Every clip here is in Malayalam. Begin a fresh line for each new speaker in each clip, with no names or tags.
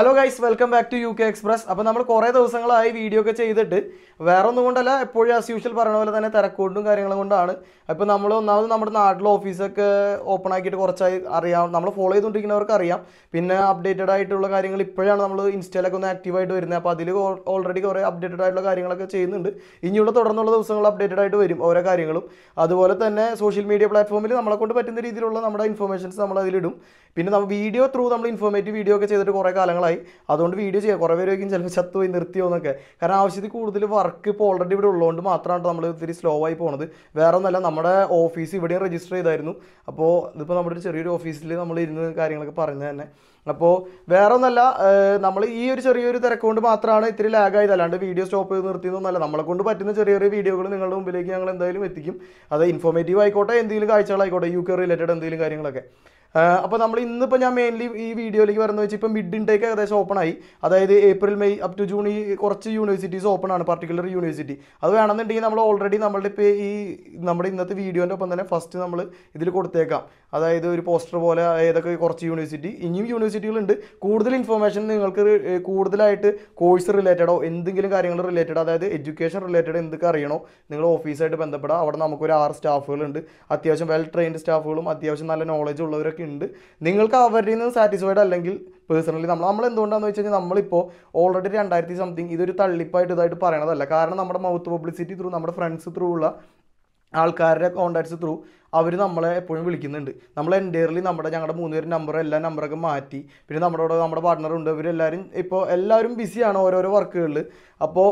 hello guys welcome back to U K express അപ്പോൾ നമ്മൾ കുറേ ദിവസങ്ങളായി വീഡിയോ ഒക്കെ ചെയ്തിട്ട് വേറെ ഒന്നും കൊണ്ടല്ല എപ്പോഴും ആസ് യൂഷ്വൽ പറയുന്ന പോലെ തന്നെ തിരക്കൂടും കാര്യങ്ങളും കൊണ്ടാണ് അപ്പോൾ നമ്മൾ ഒന്നാമത് നമ്മുടെ നാട്ടിലെ ഓഫീസൊക്കെ ഓപ്പൺ ആക്കിയിട്ട് കുറച്ചായി അറിയാം നമ്മൾ ഫോളോ ചെയ്തുകൊണ്ടിരിക്കുന്നവർക്ക് അറിയാം പിന്നെ അപ്ഡേറ്റഡ് ആയിട്ടുള്ള കാര്യങ്ങൾ ഇപ്പോഴാണ് നമ്മൾ ഇൻസ്റ്റയിലൊക്കെ ഒന്ന് ആയിട്ട് വരുന്നത് അപ്പോൾ അതിൽ ഓൾറെഡി കുറേ അപ്ഡേറ്റഡ് ആയിട്ടുള്ള കാര്യങ്ങളൊക്കെ ചെയ്യുന്നുണ്ട് ഇനിയുള്ള തുടർന്നുള്ള ദിവസങ്ങൾ അപ്ഡേറ്റഡ് ആയിട്ട് വരും ഓരോ കാര്യങ്ങളും അതുപോലെ തന്നെ സോഷ്യൽ മീഡിയ പ്ലാറ്റ്ഫോമിൽ നമ്മളെ കൊണ്ട് പറ്റുന്ന രീതിയിലുള്ള നമ്മുടെ ഇൻഫർമേഷൻസ് നമ്മൾ അതിലിടും പിന്നെ വീഡിയോ ത്രൂ നമ്മൾ ഇൻഫോർമേറ്റീവ് വീഡിയോ ഒക്കെ ചെയ്തിട്ട് കുറേ കാലങ്ങളായി പ്രശ്നമായി അതുകൊണ്ട് വീഡിയോ ചെയ്യുക കുറേ പേര് ചിലപ്പോൾ ചത്തുപോയി നിർത്തിയോ എന്നൊക്കെ കാരണം ആവശ്യത്തിൽ കൂടുതൽ വർക്ക് ഇപ്പോൾ ഓൾറെഡി ഇവിടെ ഉള്ളതുകൊണ്ട് മാത്രമാണ് നമ്മൾ ഇത്തിരി സ്ലോ ആയി പോണത് വേറെ ഒന്നല്ല നമ്മുടെ ഓഫീസ് ഇവിടെയും രജിസ്റ്റർ ചെയ്തായിരുന്നു അപ്പോൾ ഇതിപ്പോൾ നമ്മുടെ ഒരു ചെറിയൊരു ഓഫീസിൽ നമ്മൾ ഇരുന്ന് കാര്യങ്ങളൊക്കെ പറഞ്ഞു തന്നെ അപ്പോൾ വേറെ ഒന്നല്ല നമ്മൾ ഈ ഒരു ചെറിയൊരു തിരക്കുകൊണ്ട് മാത്രമാണ് ഇത്തിരി ലാഗായത് അല്ലാണ്ട് വീഡിയോ സ്റ്റോപ്പ് ചെയ്ത് നിർത്തിയെന്നൊന്നല്ല നമ്മളെ കൊണ്ട് പറ്റുന്ന ചെറിയ ചെറിയ വീഡിയോകൾ നിങ്ങളുടെ മുമ്പിലേക്ക് ഞങ്ങൾ എന്തായാലും എത്തിക്കും അത് ഇൻഫോർമേറ്റീവ് ആയിക്കോട്ടെ എന്തെങ്കിലും കാഴ്ചകളായിക്കോട്ടെ യു കെ റിലേറ്റഡ് എന്തെങ്കിലും കാര്യങ്ങളൊക്കെ അപ്പോൾ നമ്മൾ ഇന്നിപ്പോൾ ഞാൻ മെയിൻലി ഈ വീഡിയോയിലേക്ക് വരുന്നത് വെച്ചാൽ ഇപ്പോൾ മിഡ് ഇൻടേക്ക് ഏകദേശം ഓപ്പൺ ആയി അതായത് April May up to June ഈ കുറച്ച് യൂണിവേഴ്സിറ്റീസ് ഓപ്പൺ ആണ് പർട്ടിക്കുലർ യൂണിവേഴ്സിറ്റി അത് വേണമെന്നുണ്ടെങ്കിൽ നമ്മൾ ഓൾറെഡി നമ്മളുടെ ഇപ്പോൾ ഈ നമ്മുടെ ഇന്നത്തെ വീഡിയോൻ്റെ ഒപ്പം തന്നെ ഫസ്റ്റ് നമ്മൾ ഇതിൽ കൊടുത്തേക്കാം അതായത് ഒരു പോസ്റ്റർ പോലെ ഏതൊക്കെ കുറച്ച് യൂണിവേഴ്സിറ്റി ഇനിയും യൂണിവേഴ്സിറ്റികളുണ്ട് കൂടുതൽ ഇൻഫർമേഷൻ നിങ്ങൾക്ക് കൂടുതലായിട്ട് കോഴ്സ് റിലേറ്റഡോ എന്തെങ്കിലും കാര്യങ്ങൾ റിലേറ്റഡോ അതായത് എഡ്യൂക്കേഷൻ റിലേറ്റഡ് എന്തൊക്കെ അറിയണോ നിങ്ങൾ ഓഫീസായിട്ട് ബന്ധപ്പെടാം അവിടെ നമുക്കൊരു ആറ് സ്റ്റാഫുകളുണ്ട് അത്യാവശ്യം വെൽ ട്രെയിൻഡ് സ്റ്റാഫുകളും അത്യാവശ്യം നല്ല നോളജ് ഉള്ളവരൊക്കെ കാര്യങ്ങളൊക്കെ ഉണ്ട് നിങ്ങൾക്ക് അവരിൽ നിന്ന് സാറ്റിസ്ഫൈഡ് അല്ലെങ്കിൽ പേഴ്സണലി നമ്മൾ നമ്മൾ എന്തുകൊണ്ടാന്ന് വെച്ച് കഴിഞ്ഞാൽ നമ്മളിപ്പോൾ ഓൾറെഡി രണ്ടായിരത്തി സംതിങ് ഇതൊരു തള്ളിപ്പായിട്ട് ഇതായിട്ട് പറയണതല്ല കാരണം നമ്മുടെ മൗത്ത് പബ്ലിസിറ്റി ത്രൂ നമ്മുടെ ഫ്രണ്ട്സ് ത്രൂ ഉള്ള ആൾക്കാരുടെ കോണ്ടാക്ട്സ് ത്രൂ അവർ നമ്മളെ എപ്പോഴും വിളിക്കുന്നുണ്ട് നമ്മൾ എൻ്റെയർലി നമ്മുടെ ഞങ്ങളുടെ മൂന്ന് പേരും നമ്പർ എല്ലാ നമ്പറൊക്കെ മാറ്റി പിന്നെ നമ്മുടെ നമ്മുടെ പാർട്ട്ണറുണ്ട് ഇവരെല്ലാവരും ഇപ്പോൾ എല്ലാവരും ബിസിയാണ് ഓരോരോ വർക്കുകളിൽ അപ്പോൾ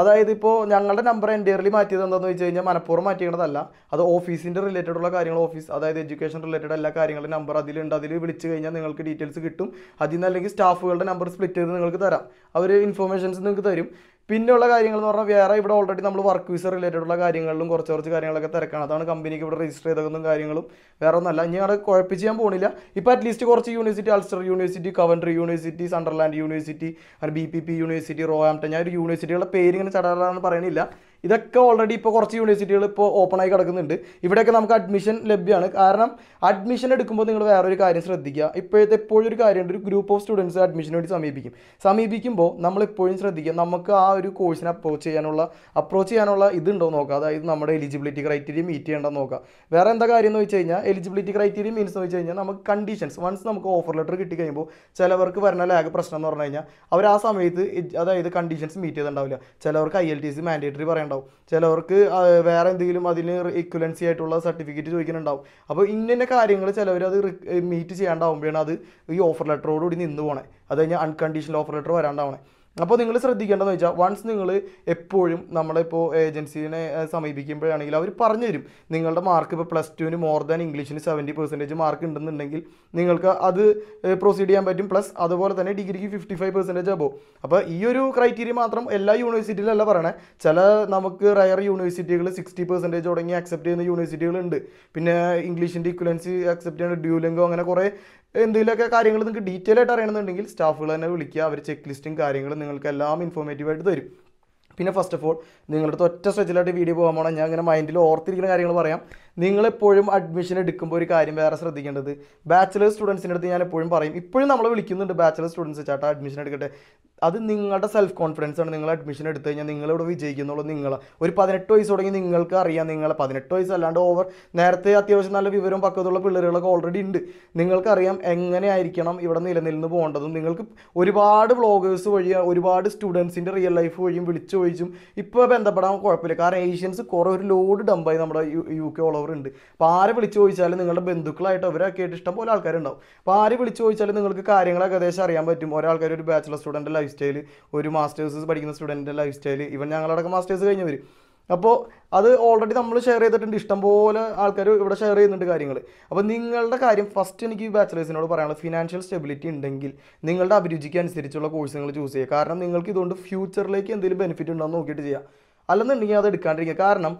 അതായത് ഇപ്പോൾ ഞങ്ങളുടെ നമ്പർ എൻ്റയർലി മാറ്റിയത് എന്താണെന്ന് വെച്ച് കഴിഞ്ഞാൽ മനഃപൂർവ്വം മാറ്റിയേണ്ടതല്ല അത് ഓഫീസിൻ്റെ റിലേറ്റഡ് ഉള്ള കാര്യങ്ങൾ ഓഫീസ് അതായത് എഡ്യൂക്കേഷൻ റിലേറ്റഡ് എല്ലാ കാര്യങ്ങളുടെ നമ്പർ അതിലുണ്ട് അതിൽ വിളിച്ച് കഴിഞ്ഞാൽ നിങ്ങൾക്ക് ഡീറ്റെയിൽസ് കിട്ടും അതിൽ നിന്ന് അല്ലെങ്കിൽ സ്റ്റാഫുകളുടെ നമ്പർ സ്പ്ലിറ്റ് ചെയ്ത് നിങ്ങൾക്ക് തരാം അവർ ഇൻഫോർമേഷൻസ് നിങ്ങൾക്ക് തരും പിന്നെയുള്ള കാര്യങ്ങൾ എന്ന് പറഞ്ഞാൽ വേറെ ഇവിടെ ഓൾറെഡി നമ്മൾ വർക്ക് വിസ റിലേറ്റഡ് ഉള്ള കാര്യങ്ങളിലും കുറച്ച് കുറച്ച് കാര്യങ്ങളൊക്കെ തിരക്കാണ് അതാണ് കമ്പനിക്ക് ഇവിടെ രജിസ്റ്റർ ചെയ്തതും കാര്യങ്ങളും വേറെ ഒന്നല്ല ഇനി അവിടെ കുഴപ്പിച്ച് ഞാൻ പോകുന്നില്ല ഇപ്പോൾ അറ്റ്ലീസ്റ്റ് കുറച്ച് university Ulster university Coventry university Sunderland university B P P university Roehampton ഞാൻ ഒരു യൂണിവേഴ്സിറ്റികളുടെ പേര് ഇങ്ങനെ ചടലാണെന്ന് പറയണില്ല ഇതൊക്കെ ഓൾറെഡി ഇപ്പോൾ കുറച്ച് യൂണിവേഴ്സിറ്റികൾ ഇപ്പോൾ ഓപ്പൺ ആയി കിടക്കുന്നുണ്ട് ഇവിടെയൊക്കെ നമുക്ക് അഡ്മിഷൻ ലഭ്യമാണ് കാരണം അഡ്മിഷൻ എടുക്കുമ്പോൾ നിങ്ങൾ വേറൊരു കാര്യം ശ്രദ്ധിക്കുക ഇപ്പോഴത്തെ എപ്പോഴും ഒരു കാര്യമുണ്ട് ഒരു ഗ്രൂപ്പ് ഓഫ് സ്റ്റുഡൻസ് അഡ്മിഷന് വേണ്ടി സമീപിക്കും സമീപിക്കുമ്പോൾ നമ്മൾ എപ്പോഴും ശ്രദ്ധിക്കുക നമുക്ക് ആ ഒരു കോഴ്സിനെ അപ്രോച്ച് ചെയ്യാനുള്ള അപ്രോച്ച് ചെയ്യാനുള്ള ഇതുണ്ടോ നോക്കുക അതായത് നമ്മുടെ എലിജിബിലിറ്റി ക്രൈറ്റീരിയ മീറ്റ് ചെയ്യേണ്ടത് നോക്കുക വേറെ എന്താ കാര്യം എന്ന് വെച്ച് കഴിഞ്ഞാൽ എലിജിബിലിറ്റി ക്രൈറ്റീരിയ മീൻസ് എന്ന് വെച്ച് കഴിഞ്ഞാൽ നമുക്ക് കണ്ടീഷൻസ് വൺസ് നമുക്ക് ഓഫർ ലെറ്റർ കിട്ടി കഴിയുമ്പോൾ ചിലവർക്ക് വരണ ലാഗ് പ്രശ്നം എന്ന് പറഞ്ഞു കഴിഞ്ഞാൽ അവർ ആ സമയത്ത് അതായത് കണ്ടീഷൻസ് മീറ്റ് ചെയ്തിട്ടുണ്ടാവില്ല ചിലവർക്ക് I L T C mandatory പറയേണ്ട ചോദിക്കുന്നുണ്ടാവും ചിലവർക്ക് വേറെ എന്തെങ്കിലും അതിന് ഇക്വലൻസി ആയിട്ടുള്ള സർട്ടിഫിക്കറ്റ് ചോദിക്കുന്നുണ്ടാവും അപ്പോൾ ഇന്നെ കാര്യങ്ങൾ ചിലവർ അത് മീറ്റ് ചെയ്യാണ്ടാവുമ്പോഴാണ് അത് ഈ ഓഫർ ലെറ്ററോടുകൂടി നിന്ന് പോകണേ അത് കഴിഞ്ഞാൽ അൺകണ്ടീഷണൽ ഓഫർ ലെറ്റർ വരാണ്ടാവണേ അപ്പോൾ നിങ്ങൾ ശ്രദ്ധിക്കേണ്ടതെന്ന് വെച്ചാൽ വൺസ് നിങ്ങൾ എപ്പോഴും നമ്മളിപ്പോൾ ഏജൻസിനെ സമീപിക്കുമ്പോഴാണെങ്കിൽ അവർ പറഞ്ഞു തരും നിങ്ങളുടെ മാർക്ക് ഇപ്പോൾ പ്ലസ് ടുവിന് മോർ ദാൻ ഇംഗ്ലീഷിന് സെവൻറ്റി പെർസെൻറ്റേജ് മാർക്ക് ഉണ്ടെന്നുണ്ടെങ്കിൽ നിങ്ങൾക്ക് അത് പ്രൊസീഡ് ചെയ്യാൻ പറ്റും പ്ലസ് അതുപോലെ തന്നെ ഡിഗ്രിക്ക് ഫിഫ്റ്റി ഫൈവ് പെർസെൻറ്റേജ് ആബോ അപ്പോൾ ഈ ഒരു ക്രൈറ്റീരിയ മാത്രം എല്ലാ യൂണിവേഴ്സിറ്റിയിലല്ല പറയണേ ചില നമുക്ക് റയർ യൂണിവേഴ്സിറ്റികൾ സിക്സ്റ്റി പെർസെൻറ്റേജ് തുടങ്ങി അക്സെപ്റ്റ് ചെയ്യുന്ന യൂണിവേഴ്സിറ്റികളുണ്ട് പിന്നെ ഇംഗ്ലീഷിൻ്റെ ഇക്വലൻസി അക്സെപ്റ്റ് ചെയ്യുന്ന ഡ്യൂലിംഗോ അങ്ങനെ കുറേ എന്തെങ്കിലുമൊക്കെ കാര്യങ്ങൾ നിങ്ങൾക്ക് ഡീറ്റെയിൽ ആയിട്ട് അറിയണമെന്നുണ്ടെങ്കിൽ സ്റ്റാഫുകൾ തന്നെ വിളിക്കുക അവർ ചെക്ക് ലിസ്റ്റും കാര്യങ്ങളും നിങ്ങൾക്ക് എല്ലാം ഇൻഫോർമേറ്റീവായിട്ട് തരും പിന്നെ ഫസ്റ്റ് ഓഫ് ഓൾ നിങ്ങളുടെ ഒറ്റ സ്ട്രെച്ചിലായിട്ട് വീഡിയോ പോകാൻ പോകണം ഞാൻ ഇങ്ങനെ മൈൻഡിൽ ഓർത്തിരിക്കുന്ന കാര്യങ്ങൾ പറയാം നിങ്ങളെപ്പോഴും അഡ്മിഷൻ എടുക്കുമ്പോൾ ഒരു കാര്യം വേറെ ശ്രദ്ധിക്കേണ്ടത് ബാച്ചിലേഴ്സ് സ്റ്റുഡൻസിൻ്റെ അടുത്ത് ഞാൻ എപ്പോഴും പറയും ഇപ്പോഴും നമ്മൾ വിളിക്കുന്നുണ്ട് ബാച്ചിലേഴ്സ് സ്റ്റുഡൻസ് ചേട്ടാ അഡ്മിഷൻ എടുക്കട്ടെ അത് നിങ്ങളുടെ സെൽഫ് കോൺഫിഡൻസ് ആണ് നിങ്ങൾ അഡ്മിഷൻ എടുത്തു കഴിഞ്ഞാൽ നിങ്ങളിവിടെ വിജയിക്കുന്നുള്ളൂ നിങ്ങൾ ഒരു പതിനെട്ട് വയസ്സ് തുടങ്ങി നിങ്ങൾക്ക് അറിയാം നിങ്ങളെ പതിനെട്ട് വയസ്സ് അല്ലാണ്ട് ഓവർ നേരത്തെ അത്യാവശ്യം നല്ല വിവരവും പക്കത്തുള്ള പിള്ളേരുകളൊക്കെ ഓൾറെഡി ഉണ്ട് നിങ്ങൾക്കറിയാം എങ്ങനെയായിരിക്കണം ഇവിടെ നിലനിന്ന് പോകേണ്ടതും നിങ്ങൾക്ക് ഒരുപാട് വ്ളോഗേഴ്സ് വഴി ഒരുപാട് സ്റ്റുഡൻസിൻ്റെ റിയൽ ലൈഫ് വഴിയും വിളിച്ചു ചോദിച്ചും ഇപ്പോൾ ബന്ധപ്പെടാൻ കുഴപ്പമില്ല കാരണം ഏഷ്യൻസ് കുറേ ഒരു ലോഡ് ഡമ്പായി നമ്മുടെ യു കെ ഓൾ ഫോളോവർ ഉണ്ട് അപ്പോൾ ആരെ വിളിച്ചു ചോദിച്ചാലും നിങ്ങളുടെ ബന്ധുക്കളായിട്ട് അവരൊക്കെ ആയിട്ട് ഇഷ്ടം പോലെ ആൾക്കാരുണ്ടാവും അപ്പോൾ ആര് വിളിച്ചു ചോദിച്ചാലും നിങ്ങൾക്ക് കാര്യങ്ങൾ ഏകദേശം അറിയാൻ പറ്റും ഒരാൾക്കാർ ഒരു ബാച്ചിലർ സ്റ്റുഡൻറ്റ് ലൈഫ് സ്റ്റൈൽ ഒരു മാസ്റ്റേഴ്സ് പഠിക്കുന്ന സ്റ്റുഡൻറ്റിൻ്റെ ലൈഫ് സ്റ്റൈൽ ഇവൻ ഞങ്ങളടക്കം മാസ്റ്റേഴ്സ് കഴിഞ്ഞവർ അപ്പോൾ അത് ഓൾറെഡി നമ്മൾ ഷെയർ ചെയ്തിട്ടുണ്ട് ഇഷ്ടംപോലെ ആൾക്കാർ ഇവിടെ ഷെയർ ചെയ്യുന്നുണ്ട് കാര്യങ്ങൾ അപ്പോൾ നിങ്ങളുടെ കാര്യം ഫസ്റ്റ് എനിക്ക് ഈ പറയാനുള്ള ഫിനാൻഷ്യൽ സ്റ്റെബിലിറ്റി ഉണ്ടെങ്കിൽ നിങ്ങളുടെ അഭിരുചിക്ക് അനുസരിച്ചുള്ള കോഴ്സ് നിങ്ങൾ ചൂസ് ചെയ്യുക കാരണം നിങ്ങൾക്ക് ഇതുകൊണ്ട് ഫ്യൂച്ചറിലേക്ക് എന്തെങ്കിലും ബെനിഫിറ്റ് ഉണ്ടോ എന്ന് നോക്കിയിട്ട് ചെയ്യുക അല്ലെന്നുണ്ടെങ്കിൽ അത് എടുക്കാണ്ടിരിക്കുക കാരണം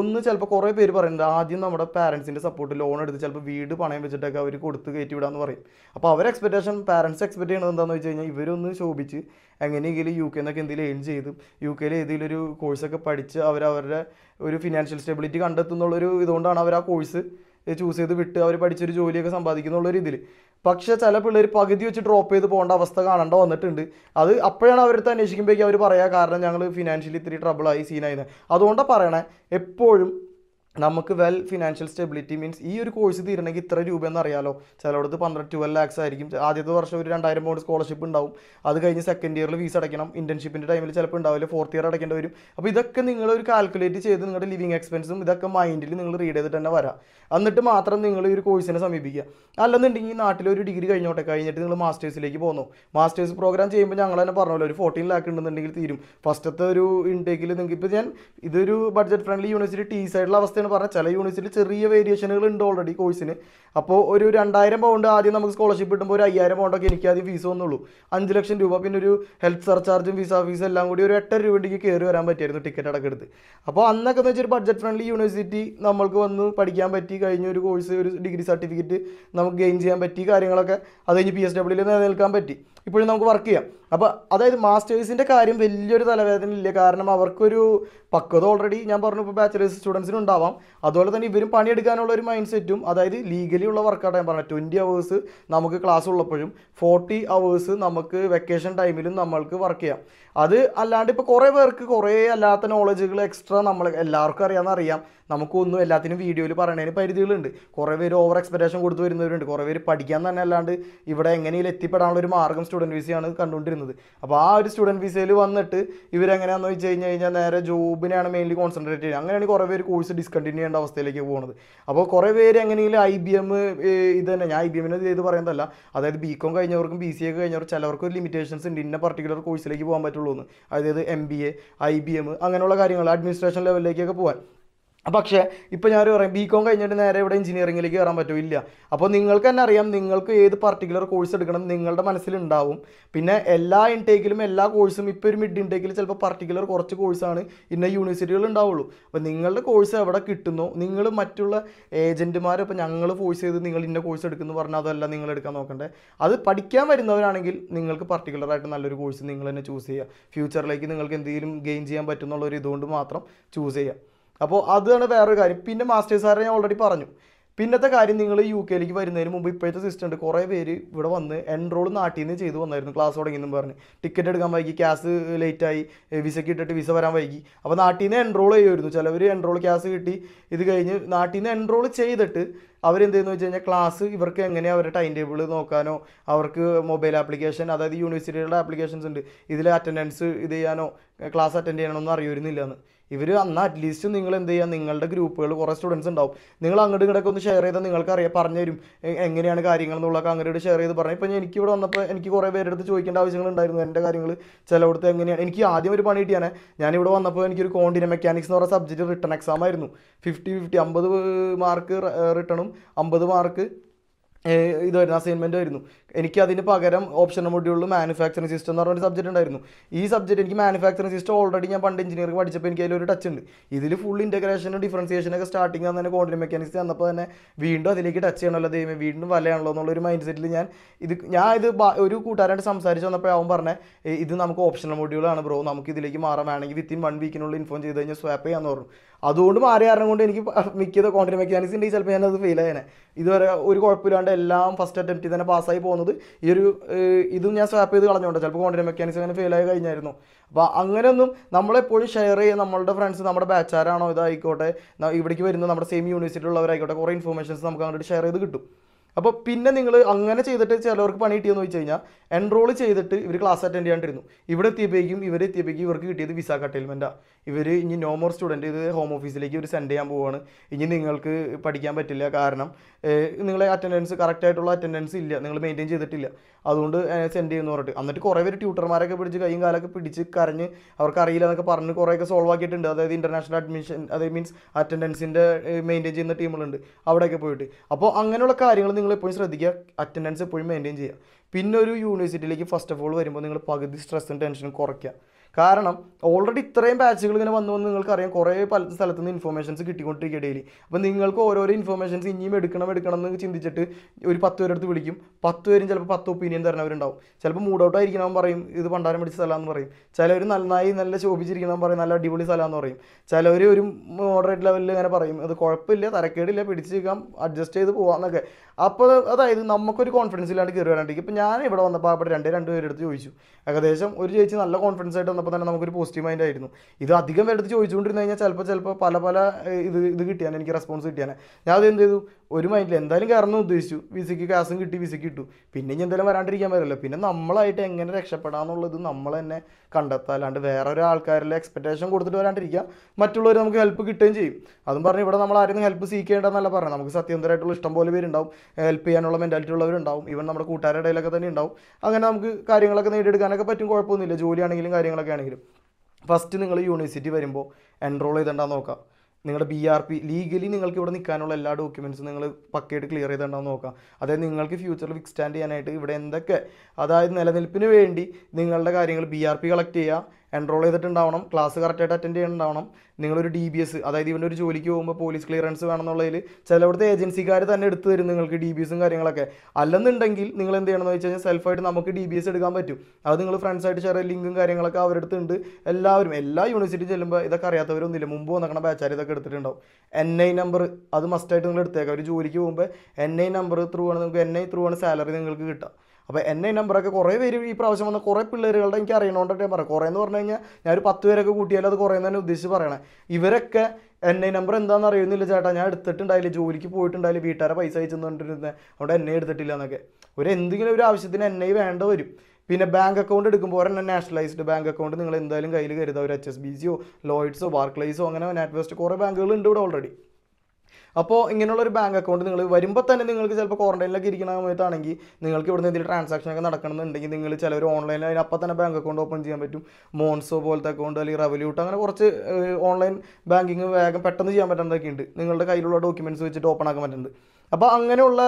ഒന്ന് ചിലപ്പോൾ കുറേ പേര് പറയുന്നത് ആദ്യം നമ്മുടെ പാരൻസിൻ്റെ സപ്പോർട്ട് ലോൺ എടുത്ത് ചിലപ്പോൾ വീട് പണയം വെച്ചിട്ടൊക്കെ അവർ കൊടുത്ത് കയറ്റി വിടാന്ന് പറയും അപ്പോൾ അവർ എക്സ്പെക്റ്റേഷൻ പാരൻസ് എക്സ്പെക്ട് ചെയ്യുന്നത് എന്താണെന്ന് വെച്ച് കഴിഞ്ഞാൽ ഇവരൊന്ന് ശോഭിച്ച് എങ്ങനെയെങ്കിലും യു കെ എന്നൊക്കെ എന്തെങ്കിലും എയിം ചെയ്ത് യു കെയിൽ ഏതെങ്കിലും ഒരു കോഴ്സൊക്കെ പഠിച്ച് അവർ അവരുടെ ഒരു ഫിനാൻഷ്യൽ സ്റ്റെബിലിറ്റി കണ്ടെത്തുന്നുള്ളൊരു ഇതുകൊണ്ടാണ് അവർ ആ കോഴ്സ് ചൂസ് ചെയ്ത് വിട്ട് അവർ പഠിച്ചൊരു ജോലിയൊക്കെ സമ്പാദിക്കുന്നുള്ള രീതിയിൽ പക്ഷേ ചില പിള്ളേർ പകുതി വെച്ച് ഡ്രോപ്പ് ചെയ്ത് പോകേണ്ട അവസ്ഥ കാണേണ്ട വന്നിട്ടുണ്ട് അത് അപ്പോഴാണ് അവരടുത്ത് അന്വേഷിക്കുമ്പോഴേക്കും അവർ പറയാ കാരണം ഞങ്ങൾ ഫിനാൻഷ്യലി ഇത്തിരി ട്രബിളായി സീനായിരുന്നു അതുകൊണ്ടാണ് പറയണേ എപ്പോഴും നമുക്ക് വെൽ ഫിനാൻഷ്യൽ സ്റ്റെബിലിറ്റി മീൻസ് ഈ ഒരു കോഴ്സ് തീരണമെങ്കിൽ ഇത്ര രൂപയെന്ന് അറിയാലോ ചിലടത്ത് പന്ത്രണ്ട് ട്വൽവ് ലാക്സ് ആയിരിക്കും ആദ്യത്തെ വർഷം ഒരു രണ്ടായിരം പൗണ്ട് സ്കോളർഷിപ്പ് ഉണ്ടാവും അത് കഴിഞ്ഞ് സെക്കൻഡ് ഇയറിൽ ഫീസ് അടയ്ക്കണം ഇൻറ്റേൺഷിപ്പിൻ്റെ ടൈമിൽ ചിലപ്പോൾ ഉണ്ടാവില്ല ഫോർത്ത് ഇയർ അടയ്ക്കേണ്ടി വരും അപ്പോൾ ഇതൊക്കെ നിങ്ങൾ ഒരു കാൽക്കുലേറ്റ് ചെയ്ത് നിങ്ങളുടെ ലിവിങ് എക്സ്പെൻസും ഇതൊക്കെ മൈൻഡിൽ നിങ്ങൾ റീഡ് ചെയ്തിട്ട് തന്നെ വരാം എന്നിട്ട് മാത്രം നിങ്ങൾ ഈ ഒരു കോഴ്സിനെ സമീപിക്കുക അല്ലെന്നുണ്ടെങ്കിൽ നാട്ടിലൊരു ഡിഗ്രി കഴിഞ്ഞോട്ടെ കഴിഞ്ഞിട്ട് നിങ്ങൾ മാസ്റ്റേഴ്സിലേക്ക് പോകുന്നു മാസ്റ്റേഴ്സ് പ്രോഗ്രാം ചെയ്യുമ്പോൾ ഞങ്ങൾ തന്നെ പറഞ്ഞല്ലോ ഒരു ഫോർട്ടീൻ ലാക്ക് ഉണ്ടെന്നുണ്ടെങ്കിൽ തീരും ഫസ്റ്റത്തെ ഒരു ഇൻടേക്കിൽ നിങ്ങൾക്ക് ഇപ്പോൾ ഞാൻ ഇതൊരു ബഡ്ജറ്റ് ഫ്രണ്ട്ലി യൂണിവേഴ്സിറ്റി ടീ അവസ്ഥയാണ് പറഞ്ഞാൽ ചില യൂണിറ്റ്സിൽ ചെറിയ വേരിയേഷനുകൾ ഉണ്ട് ഓൾറെഡി കോഴ്സിന് അപ്പോൾ ഒരു രണ്ടായിരം പൗണ്ട് ആദ്യം നമുക്ക് സ്കോളർഷിപ്പ് കിട്ടുമ്പോൾ ഒരു അയ്യായിരം പൗണ്ടൊക്കെ എനിക്ക് ആദ്യം ഫീസ് വന്നുള്ളൂ അഞ്ച് ലക്ഷം രൂപ പിന്നെ ഒരു ഹെൽത്ത് സർചാർജും വിസ ഫീസ് എല്ലാം കൂടി ഒരു എട്ടര രൂപയ്ക്ക് കയറി വരാൻ പറ്റിയായിരുന്നു ടിക്കറ്റ് അടക്കം എടുത്ത് അപ്പോൾ അന്നൊക്കെ എന്ന് വെച്ചാൽ ബഡ്ജറ്റ് ഫ്രണ്ട്ലി യൂണിവേഴ്സിറ്റി നമ്മൾക്ക് വന്ന് പഠിക്കാൻ പറ്റി കഴിഞ്ഞ ഒരു കോഴ്സ് ഒരു ഡിഗ്രി സർട്ടിഫിക്കറ്റ് നമുക്ക് ഗെയിൻ ചെയ്യാൻ പറ്റി കാര്യങ്ങളൊക്കെ അത് കഴിഞ്ഞ് പി എസ് ഡബ്ല്യൂയിൽ നിലനിൽക്കാൻ പറ്റി ഇപ്പോഴും നമുക്ക് വർക്ക് ചെയ്യാം അപ്പോൾ അതായത് മാസ്റ്റേഴ്സിൻ്റെ കാര്യം വലിയൊരു തലവേദന ഇല്ല കാരണം അവർക്കൊരു പക്വത ഓൾറെഡി ഞാൻ പറഞ്ഞു ഇപ്പോൾ ബാച്ചലേഴ്സ് സ്റ്റുഡൻസിന് ഉണ്ടാവാം അതുപോലെ തന്നെ ഇവരും പണിയെടുക്കാനുള്ള ഒരു മൈൻഡ് സെറ്റും അതായത് ലീഗലി ഉള്ള വർക്കൗട്ട് ഞാൻ പറഞ്ഞത് ട്വൻറ്റി അവേഴ്സ് നമുക്ക് ക്ലാസ് ഉള്ളപ്പോഴും ഫോർട്ടി അവേഴ്സ് നമുക്ക് വെക്കേഷൻ ടൈമിലും നമ്മൾക്ക് വർക്ക് ചെയ്യാം അത് അല്ലാണ്ട് ഇപ്പോൾ കുറേ പേർക്ക് കുറേ അല്ലാത്ത നോളജുകൾ എക്സ്ട്രാ നമ്മൾ എല്ലാവർക്കും അറിയാമെന്ന് അറിയാം നമുക്കൊന്നും എല്ലാത്തിനും വീഡിയോയിൽ പറയുന്നതിന് പരിധികളുണ്ട് കുറേ പേര് ഓവർ എക്സ്പെക്ടേഷൻ കൊടുത്തു വരുന്നവരുണ്ട് കുറേ പേര് പഠിക്കാൻ തന്നെ അല്ലാണ്ട് ഇവിടെ എങ്ങനെയും എത്തിപ്പെടാനുള്ള ഒരു മാർഗം സ്റ്റുഡൻറ്റ് വിസിയാണ് കണ്ടുകൊണ്ടിരുന്നത് വരുന്നത് അപ്പോൾ ആ ഒരു സ്റ്റുഡൻറ്റ് വിസയിൽ വന്നിട്ട് ഇവരെങ്ങനെയാണെന്ന് വെച്ച് കഴിഞ്ഞ് കഴിഞ്ഞാൽ നേരെ ജോബിനെയാണ് മെയിൻലി കോൺസെൻട്രേറ്റ് ചെയ്യുന്നത് അങ്ങനെയാണ് കുറേ പേര് കോഴ്സ് ഡിസ്കണ്ടിന്യൂ ചെയ്യേണ്ട അവസ്ഥയിലേക്ക് പോകുന്നത് അപ്പോൾ കുറേ പേര് എങ്ങനെയെങ്കിലും ഐ ബി എം ഇത് തന്നെ ഞാൻ ഐ ബി എമ്മിന് ഇത് പറയുന്നതല്ല അതായത് ബി കോം കഴിഞ്ഞവർക്കും ബി സി എ കഴിഞ്ഞവർക്കും ചിലവർക്ക് ഒരു ലിമിറ്റേഷൻസ് ഉണ്ട് ഇന്ന പർട്ടിക്കുലർ കോഴ്സിലേക്ക് പോകാൻ പറ്റുള്ളൂ എന്ന് അതായത് M B A I B M അങ്ങനെയുള്ള കാര്യങ്ങൾ അഡ്മിനിസ്ട്രേഷൻ ലെവലിലേക്കൊക്കെ പോകാൻ പക്ഷേ ഇപ്പോൾ ഞാൻ പറയും ബി കോം കഴിഞ്ഞിട്ട് നേരെ ഇവിടെ എഞ്ചിനീയറിംഗിലേക്ക് കയറാൻ പറ്റില്ല അപ്പോൾ നിങ്ങൾക്ക് തന്നെ അറിയാം നിങ്ങൾക്ക് ഏത് പർട്ടിക്കുലർ കോഴ്സ് എടുക്കണം നിങ്ങളുടെ മനസ്സിലുണ്ടാവും പിന്നെ എല്ലാ ഇൻടേക്കിലും എല്ലാ കോഴ്സും ഇപ്പോൾ ഒരു മിഡ് ഇൻടേക്കിൽ ചിലപ്പോൾ പർട്ടിക്കുലർ കുറച്ച് കോഴ്സാണ് ഇന്ന യൂണിവേഴ്സിറ്റികൾ ഉണ്ടാവുള്ളൂ അപ്പോൾ നിങ്ങളുടെ കോഴ്സ് എവിടെ കിട്ടുന്നോ നിങ്ങൾ മറ്റുള്ള ഏജൻറ്റുമാരെ ഇപ്പോൾ ഞങ്ങൾ ഫോഴ്സ് ചെയ്ത് നിങ്ങൾ ഇന്ന കോഴ്സ് എടുക്കുന്നു പറഞ്ഞാൽ അതല്ല നിങ്ങൾ എടുക്കാൻ നോക്കണ്ടേ അത് പഠിക്കാൻ വരുന്നവരാണെങ്കിൽ നിങ്ങൾക്ക് പർട്ടിക്കുലറായിട്ട് നല്ലൊരു കോഴ്സ് നിങ്ങൾ തന്നെ ചൂസ് ചെയ്യുക ഫ്യൂച്ചറിലേക്ക് നിങ്ങൾക്ക് എന്തെങ്കിലും ഗെയിൻ ചെയ്യാൻ പറ്റുന്നുള്ള ഒരു ഇതുകൊണ്ട് മാത്രം ചൂസ് ചെയ്യുക അപ്പോൾ അതാണ് വേറൊരു കാര്യം പിന്നെ മാസ്റ്റേഴ്സ് സാറിനെ ഞാൻ ഓൾറെഡി പറഞ്ഞു പിന്നത്തെ കാര്യം നിങ്ങൾ യു കെയിലേക്ക് വരുന്നതിന് മുമ്പ് ഇപ്പോഴത്തെ സിസ്റ്റം ഉണ്ട് കുറേ പേര് ഇവിടെ വന്ന് എൻറോൾ നാട്ടിൽ നിന്ന് ചെയ്തു വന്നായിരുന്നു ക്ലാസ് തുടങ്ങിയെന്നും പറഞ്ഞ് ടിക്കറ്റ് എടുക്കാൻ വൈകി ക്യാസ് ലേറ്റായി വിസയ്ക്ക് ഇട്ടിട്ട് വിസ വരാൻ വൈകി അപ്പോൾ നാട്ടിൽ നിന്ന് എൻറോൾ ചെയ്യുമായിരുന്നു ചിലവർ എൻറോൾ ക്യാസ് കിട്ടി ഇത് കഴിഞ്ഞ് നാട്ടിൽ നിന്ന് എൻറോൾ ചെയ്തിട്ട് അവരെന്ത് വെച്ച് കഴിഞ്ഞാൽ ക്ലാസ് ഇവർക്ക് എങ്ങനെ അവരുടെ ടൈം ടേബിൾ നോക്കാനോ അവർക്ക് മൊബൈൽ ആപ്ലിക്കേഷൻ അതായത് യൂണിവേഴ്സിറ്റികളുടെ ആപ്ലിക്കേഷൻസ് ഉണ്ട് ഇതിൽ അറ്റൻഡൻസ് ഇത് ചെയ്യാനോ ക്ലാസ് അറ്റൻഡ് ചെയ്യാനോ അറിയുന്നില്ല എന്ന് ഇവർ അന്ന് അറ്റ്ലീസ്റ്റ് നിങ്ങൾ എന്ത് ചെയ്യുക നിങ്ങളുടെ ഗ്രൂപ്പുകൾ കുറേ സ്റ്റുഡൻസ് ഉണ്ടാവും നിങ്ങൾ അങ്ങോട്ട് ഇങ്ങോട്ടൊക്കെ ഒന്ന് ഷെയർ ചെയ്താൽ നിങ്ങൾക്ക് അറിയാം പറഞ്ഞു തരും എങ്ങനെയാണ് കാര്യങ്ങൾ എന്നുള്ളതൊക്കെ അങ്ങോട്ട് ഷെയർ ചെയ്ത് പറഞ്ഞു ഇപ്പം എനിക്ക് ഇവിടെ വന്നപ്പോൾ എനിക്ക് കുറേ അടുത്ത് ചോദിക്കേണ്ട ആവശ്യങ്ങളുണ്ടായിരുന്നു എൻ്റെ കാര്യങ്ങൾ ചിലവിടുത്ത് എങ്ങനെയാണ് എനിക്ക് ആദ്യം ഒരു പണി കിട്ടിയാണ് ഞാനിവിടെ വന്നപ്പോൾ എനിക്കൊരു കോണ്ടിനെ മെക്കാനിക്സ് എന്ന് പറഞ്ഞ സബ്ജക്റ്റ് റിട്ടേൺ എക്സാം ആയിരുന്നു ഫിഫ്റ്റി ഫിഫ്റ്റി അമ്പത് മാർക്ക് റിട്ടേണും അമ്പത് മാർക്ക് ഇത് വരുന്ന അസൈൻമെൻ്റ് ആയിരുന്നു എനിക്ക് അതിന് പകരം ഓപ്ഷൻ മൊഡ്യൂളിൽ മാനുഫാക്ചറിങ് സിസ്റ്റം എന്ന് പറഞ്ഞൊരു സബ്ജക്റ്റ് ഉണ്ടായിരുന്നു ഈ സബ്ജക്റ്റ് എനിക്ക് മാനുഫാക്ചറിങ് സിസ്റ്റം ഓൾറെഡി ഞാൻ പണ്ട് എഞ്ചിനീയറിംഗ് പഠിച്ചപ്പോൾ എനിക്ക് അതിലൊരു ടച്ച് ഉണ്ട് ഇതിൽ ഫുൾ ഇൻറ്റഗ്രേഷനും ഡിഫറൻസിയേഷനൊക്കെ സ്റ്റാർട്ടിങ് ആണ് തന്നെ കോണ്ടിന് മെക്കാനിക്സ് തന്നപ്പോൾ തന്നെ വീണ്ടും അതിലേക്ക് ടച്ച് ചെയ്യണമല്ലോ ദൈവം വീണ്ടും വലയാണല്ലോ എന്നുള്ളൊരു മൈൻഡ് സെറ്റിൽ ഞാൻ ഇത് ഞാൻ ഇത് ഒരു കൂട്ടുകാരായിട്ട് സംസാരിച്ച് വന്നപ്പോൾ അവൻ പറഞ്ഞ ഇത് നമുക്ക് ഓപ്ഷണൽ മൊഡ്യൂളാണ് ബ്രോ നമുക്ക് ഇതിലേക്ക് മാറാൻ വേണമെങ്കിൽ വിത്തിൻ വൺ വീക്കിനുള്ളിൽ ഇൻഫോം ചെയ്ത് കഴിഞ്ഞാൽ സ്വാപ്പ് ചെയ്യാമെന്ന് പറഞ്ഞു അതുകൊണ്ട് മാറി കാരണം കൊണ്ട് എനിക്ക് മിക്കത് ക്വാണ്ടിറ്റി മെക്കാനിക്സ് ഉണ്ടെങ്കിൽ ചിലപ്പോൾ ഞാനത് ഫെയിൽ ആയനെ ഇതുവരെ ഒരു കുഴപ്പമില്ലാണ്ട് എല്ലാം ഫസ്റ്റ് അറ്റംപ്റ്റ് തന്നെ പാസ്സായി പോകുന്നത് ഈ ഒരു ഇതും ഞാൻ സ്വാപ്പ് ചെയ്ത് കളഞ്ഞുകൊണ്ട് ചിലപ്പോൾ ക്വാണ്ടിറ്റി മെക്കാനിക്സ് അങ്ങനെ ഫെയിൽ ആയി കഴിഞ്ഞായിരുന്നു അപ്പോൾ അങ്ങനെയൊന്നും നമ്മളെപ്പോഴും ഷെയർ ചെയ്യുക നമ്മളുടെ ഫ്രണ്ട്സ് നമ്മുടെ ബാച്ചാരാണോ ഇതായിക്കോട്ടെ ഇവിടേക്ക് വരുന്ന നമ്മുടെ സെയിം യൂണിവേഴ്സിറ്റി ഉള്ളവരായിക്കോട്ടെ കുറേ ഇൻഫർമേഷൻസ് നമുക്ക് അങ്ങോട്ട് ഷെയർ ചെയ്ത് കിട്ടും അപ്പോൾ പിന്നെ നിങ്ങൾ അങ്ങനെ ചെയ്തിട്ട് ചിലവർക്ക് പണി കിട്ടിയെന്ന് വെച്ച് കഴിഞ്ഞാൽ എൻറോൾ ചെയ്തിട്ട് ഇവർ ക്ലാസ് അറ്റൻഡ് ചെയ്യാണ്ടിരുന്നു ഇവിടെ എത്തിയപ്പോഴേക്കും ഇവരെ എത്തിയപ്പോഴേക്കും ഇവർക്ക് കിട്ടിയത് വിസ കട്ടെയിൽമെൻറ്റാണ് ഇവർ ഇനി നോ മോർ സ്റ്റുഡൻറ്റ് ഇത് ഹോം ഓഫീസിലേക്ക് ഇവർ സെൻഡ് ചെയ്യാൻ പോവുകയാണ് ഇനി നിങ്ങൾക്ക് പഠിക്കാൻ പറ്റില്ല കാരണം നിങ്ങളെ അറ്റൻഡൻസ് കറക്റ്റായിട്ടുള്ള അറ്റൻഡൻസ് ഇല്ല നിങ്ങൾ മെയിൻറ്റെയിൻ ചെയ്തിട്ടില്ല അതുകൊണ്ട് സെൻഡ് ചെയ്യുന്നു പറഞ്ഞിട്ട് എന്നിട്ട് കുറേ പേര് ട്യൂട്ടർമാരൊക്കെ പിടിച്ച് കൈയും കാലൊക്കെ പിടിച്ച് കരഞ്ഞ് അവർക്ക് അറിയില്ല എന്നൊക്കെ പറഞ്ഞ് കുറേയൊക്കെ സോൾവ് ആക്കിയിട്ടുണ്ട് അതായത് ഇൻ്റർനാഷണൽ അഡ്മിഷൻ അതായത് മീൻസ് അറ്റൻഡൻസിൻ്റെ മെയിൻറ്റെയിൻ ചെയ്യുന്ന ടീമുകളുണ്ട് അവിടെയൊക്കെ പോയിട്ട് അപ്പോൾ അങ്ങനെയുള്ള കാര്യങ്ങൾ നിങ്ങൾ എപ്പോഴും ശ്രദ്ധിക്കുക അറ്റൻഡൻസ് എപ്പോഴും മെയിൻറ്റെയിൻ ചെയ്യുക പിന്നെ ഒരു യൂണിവേഴ്സിറ്റിയിലേക്ക് ഫസ്റ്റ് ഓഫ് ഓൾ വരുമ്പോൾ നിങ്ങൾ പകുതി സ്ട്രെസ്സും ടെൻഷനും കുറയ്ക്കുക കാരണം ഓൾറെഡി ഇത്രയും ബാച്ചുകൾ ഇങ്ങനെ വന്നു വന്ന് നിങ്ങൾക്കറിയാം കുറേ പല സ്ഥലത്തു നിന്ന് ഇൻഫോർമേഷൻസ് കിട്ടിക്കൊണ്ടിരിക്കുക ഡെയിലി അപ്പോൾ നിങ്ങൾക്ക് ഓരോരോ ഇൻഫോർമേഷൻസ് ഇനിയും എടുക്കണം എടുക്കണം എന്ന് ചിന്തിച്ചിട്ട് ഒരു പത്ത് പേരെടുത്ത് വിളിക്കും പത്ത് പേരും ചിലപ്പോൾ പത്ത് ഒപ്പീനിയൻ തരണവരുണ്ടാവും ചിലപ്പോൾ മൂഡ് ഔട്ട് ആയിരിക്കണമെന്ന് പറയും ഇത് പണ്ടാരം പിടിച്ച സ്ഥലമെന്ന് പറയും ചിലവർ നന്നായി നല്ല ശോഭിച്ചിരിക്കണമെന്ന് പറയും നല്ല അടിപൊളി സ്ഥലമെന്ന് പറയും ചിലവർ ഒരു മോഡറേറ്റ് ലെവലിൽ ഇങ്ങനെ പറയും അത് കുഴപ്പമില്ല തരക്കേടില്ല പിടിച്ച് നിൽക്കാം അഡ്ജസ്റ്റ് ചെയ്ത് പോകാമെന്നൊക്കെ അപ്പോൾ അതായത് നമുക്കൊരു കോൺഫിഡൻസ് ഇല്ലാണ്ട് കയറി വരാണ്ടിരിക്കും ഇപ്പോൾ ഞാൻ ഇവിടെ വന്നപ്പോൾ അവിടെ രണ്ട് രണ്ട് പേരെടുത്ത് ചോദിച്ചു ഏകദേശം ഒരു ചേച്ചി നല്ല കോൺഫിഡൻസ് ആയിട്ട് വന്നപ്പോൾ തന്നെ നമുക്കൊരു പോസിറ്റീവ് മൈൻഡ് ആയിരുന്നു ഇത് അധികം പേരെടുത്ത് ചോദിച്ചുകൊണ്ടിരുന്നു കഴിഞ്ഞാൽ ചിലപ്പോൾ ചിലപ്പോൾ പല പല ഇത് ഇത് കിട്ടിയാൽ എനിക്ക് റെസ്പോൺസ് കിട്ടിയാൽ ഞാൻ അത് എന്ത് ചെയ്തു ഒരു മൈൻഡിൽ എന്തായാലും കയറണം ഉദ്ദേശിച്ചു വിസയ്ക്ക് കാസും കിട്ടി വിസയ്ക്ക് കിട്ടു പിന്നെ ഇനി എന്തായാലും വരാണ്ടിരിക്കാൻ പറ്റില്ല പിന്നെ നമ്മളായിട്ട് എങ്ങനെ രക്ഷപ്പെടാമെന്നുള്ളത് നമ്മൾ തന്നെ കണ്ടെത്താം അല്ലാണ്ട് വേറെ ഒരാൾക്കാരിലെ എക്സ്പെക്റ്റേഷൻ കൊടുത്തിട്ട് വരാണ്ടിരിക്കുക മറ്റുള്ളവർ നമുക്ക് ഹെൽപ്പ് കിട്ടുകയും ചെയ്യും അതും പറഞ്ഞു ഇവിടെ നമ്മൾ ആരും ഹെൽപ്പ് സീക്കേണ്ടതെന്നല്ല പറയുന്നത് നമുക്ക് സത്യന്തരമായിട്ടുള്ള ഇഷ്ടം പോലെ പേരുണ്ടാവും ഹെൽപ്പ് ചെയ്യാനുള്ള മെൻറ്റാലിറ്റി ഉള്ളവരുണ്ടാവും ഇവൻ നമ്മുടെ കൂട്ടുകാരുടെ ഇടയിലൊക്കെ തന്നെ ഉണ്ടാവും അങ്ങനെ നമുക്ക് കാര്യങ്ങളൊക്കെ നേടിയെടുക്കാനൊക്കെ പറ്റും കുഴപ്പമൊന്നുമില്ല ജോലിയാണെങ്കിലും കാര്യങ്ങളൊക്കെ ആണെങ്കിലും ഫസ്റ്റ് നിങ്ങൾ യൂണിവേഴ്സിറ്റി വരുമ്പോൾ എൻറോൾ ചെയ്തിട്ടുണ്ടാകുന്ന നോക്കുക നിങ്ങളുടെ ബി ആർ പി ലീഗലി നിങ്ങൾക്ക് ഇവിടെ നിൽക്കാനുള്ള എല്ലാ ഡോക്യുമെൻറ്റ്സും നിങ്ങൾ പക്കയായിട്ട് ക്ലിയർ ചെയ്തിട്ടുണ്ടാവും നോക്കാം അതായത് നിങ്ങൾക്ക് ഫ്യൂച്ചറിൽ ഫിക്സ് സ്റ്റാൻഡ് ചെയ്യാനായിട്ട് ഇവിടെ എന്തൊക്കെ അതായത് നിലനിൽപ്പിന് വേണ്ടി നിങ്ങളുടെ കാര്യങ്ങൾ ബി ആർ പി കളക്ട് ചെയ്യുക എൻറോൾ ചെയ്തിട്ടുണ്ടാവണം ക്ലാസ് കറക്റ്റായിട്ട് അറ്റൻഡ് ചെയ്യുന്നുണ്ടാവണം നിങ്ങളൊരു ഡി ബി എസ് അതായത് ഇവൻ്റെ ഒരു ജോലിക്ക് പോകുമ്പോൾ പോലീസ് ക്ലിയറൻസ് വേണമെന്നുള്ളതിൽ ചിലവിടുത്തെ ഏജൻസിക്കാർ തന്നെ എടുത്തു തരും നിങ്ങൾക്ക് ഡി ബി എസും കാര്യങ്ങളൊക്കെ അല്ലെന്നുണ്ടെങ്കിൽ നിങ്ങൾ എന്ത് ചെയ്യണമെന്ന് വെച്ച് കഴിഞ്ഞാൽ സെൽഫായിട്ട് നമുക്ക് ഡി ബി എസ് എടുക്കാൻ പറ്റും അത് നിങ്ങൾ ഫ്രണ്ട്സായിട്ട് ഷെയർ ലിങ്കും കാര്യങ്ങളൊക്കെ അവരുടെ ഉണ്ട് എല്ലാവരും എല്ലാ യൂണിവേഴ്സിറ്റി ചെല്ലുമ്പോൾ ഇതൊക്കെ അറിയാത്തവരൊന്നുമില്ല മുമ്പ് വന്നിരിക്കുന്ന ബാച്ചാർ ഇതൊക്കെ എടുത്തിട്ടുണ്ടാവും എൻ ഐ നമ്പർ അത് മസ്റ്റായിട്ട് നിങ്ങൾ എടുത്തേക്കാം ഒരു ജോലിക്ക് പോകുമ്പോൾ എൻ ഐ നമ്പർ ത്രൂ ആണ് നിങ്ങൾക്ക് എൻ ഐ ത്രൂ ആണ് സാലറി നിങ്ങൾക്ക് കിട്ടുക അപ്പോൾ എന്നെ നമ്പറൊക്കെ കുറേ പേര് ഈ പ്രാവശ്യം വന്ന കുറേ പിള്ളേരുകളുടെ എനിക്ക് അറിയണോണ്ടായിട്ട് പറയാം കുറേ എന്ന് പറഞ്ഞു കഴിഞ്ഞാൽ ഞാനൊരു ഒരു പത്ത് പേരൊക്കെ കൂട്ടിയാലും അത് കുറേ തന്നെ ഉദ്ദേശിച്ച് പറയണേ ഇവരൊക്കെ എൻ ഐ നമ്പർ എന്താണെന്ന് അറിയുന്നില്ല ചേട്ടാ ഞാൻ എടുത്തിട്ടുണ്ടായില്ല ജോലിക്ക് പോയിട്ടുണ്ടായില്ല വീട്ടുകാരെ പൈസ അയച്ചെന്നുകൊണ്ടിരുന്നത് അവിടെ എന്നെ എടുത്തിട്ടില്ല എന്നൊക്കെ ഒരു എന്തെങ്കിലും ഒരു ആവശ്യത്തിന് എൻ ഐ വേണ്ട വരും പിന്നെ ബാങ്ക് അക്കൗണ്ട് എടുക്കുമ്പോൾ ഒരെണ്ണം നാഷണലൈസ്ഡ് ബാങ്ക് അക്കൗണ്ട് നിങ്ങൾ എന്തായാലും കയ്യിൽ കരുതാം ഒരു എച്ച് എസ് ബി സിയോ ലോയിഡ്സോ ബാർക്ലൈസോ അങ്ങനെ നാറ്റ് വെസ്റ്റ് കുറേ ബാങ്കുകളുണ്ട് ഇവിടെ ഓൾറെഡി അപ്പോൾ ഇങ്ങനെയുള്ള ഒരു ബാങ്ക് അക്കൗണ്ട് നിങ്ങൾ വരുമ്പോൾ തന്നെ നിങ്ങൾക്ക് ചിലപ്പോൾ ക്വാറന്റൈനിലൊക്കെ ഇരിക്കുന്ന സമയത്താണെങ്കിൽ നിങ്ങൾക്ക് ഇവിടെ നിന്ന് എന്തെങ്കിലും ട്രാൻസാക്ഷൻ ഒക്കെ നടക്കണമെന്നുണ്ടെങ്കിൽ നിങ്ങൾ ചിലവർ ഓൺലൈനിൽ അതിന് അപ്പം തന്നെ ബാങ്ക് അക്കൗണ്ട് ഓപ്പൺ ചെയ്യാൻ പറ്റും മോൺസോ പോലത്തെ അക്കൗണ്ട് അല്ലെങ്കിൽ റവല്യൂട്ട് അങ്ങനെ കുറച്ച് ഓൺലൈൻ ബാങ്കിങ് വേഗം പെട്ടെന്ന് ചെയ്യാൻ പറ്റുന്നതൊക്കെ ഉണ്ട് നിങ്ങളുടെ കയ്യിലുള്ള ഡോക്യുമെൻറ്റ്സ് വെച്ചിട്ട് ഓപ്പൺ ആക്കാൻ പറ്റുന്നുണ്ട് അപ്പോൾ അങ്ങനെയുള്ള